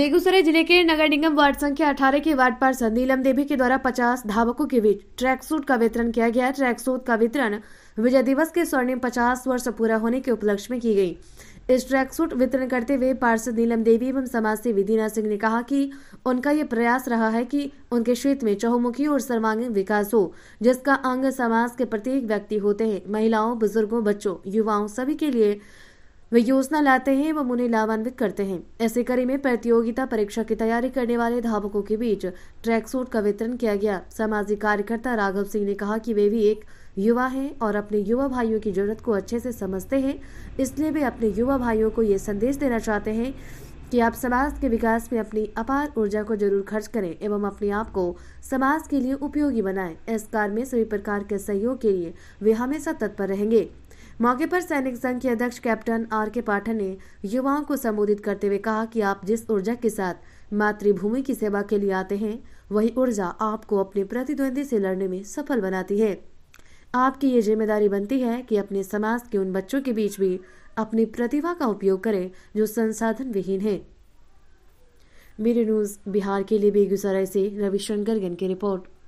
बेगूसराय जिले के नगर निगम वार्ड संख्या अठारह के वार्ड पार्षद नीलम देवी के द्वारा पचास धावकों के बीच ट्रैक सूट का वितरण किया गया ट्रैक सूट का वितरण विजय दिवस के स्वर्णिम पचास वर्ष पूरा होने के उपलक्ष्य में की गई इस ट्रैक सूट वितरण करते हुए पार्षद नीलम देवी एवं समाज सेवी दीना सिंह ने कहा कि उनका ये प्रयास रहा है कि उनके क्षेत्र में चहुमुखी और सर्वांगीण विकास हो जिसका अंग समाज के प्रत्येक व्यक्ति होते हैं महिलाओं बुजुर्गों बच्चों युवाओं सभी के लिए वे योजना लाते हैं एवं उन्हें लाभान्वित करते हैं ऐसे कड़ी में प्रतियोगिता परीक्षा की तैयारी करने वाले धावकों के बीच ट्रैक सूट का वितरण किया गया सामाजिक कार्यकर्ता राघव सिंह ने कहा कि वे भी एक युवा हैं और अपने युवा भाइयों की जरूरत को अच्छे से समझते हैं इसलिए वे अपने युवा भाइयों को ये संदेश देना चाहते हैं कि आप समाज के विकास में अपनी अपार ऊर्जा को जरूर खर्च करें एवं अपने आप को समाज के लिए उपयोगी बनाएं इस कार्य में सभी प्रकार के सहयोग के लिए वे हमेशा तत्पर रहेंगे मौके पर सैनिक संघ के अध्यक्ष कैप्टन आर के पाठन ने युवाओं को संबोधित करते हुए कहा कि आप जिस ऊर्जा के साथ मातृभूमि की सेवा के लिए आते हैं वही ऊर्जा आपको अपने प्रतिद्वंदी से लड़ने में सफल बनाती है आपकी ये जिम्मेदारी बनती है कि अपने समाज के उन बच्चों के बीच भी अपनी प्रतिभा का उपयोग करें जो संसाधन विहीन है मेरे न्यूज बिहार के लिए बेगूसराय से रविशंकर गन की रिपोर्ट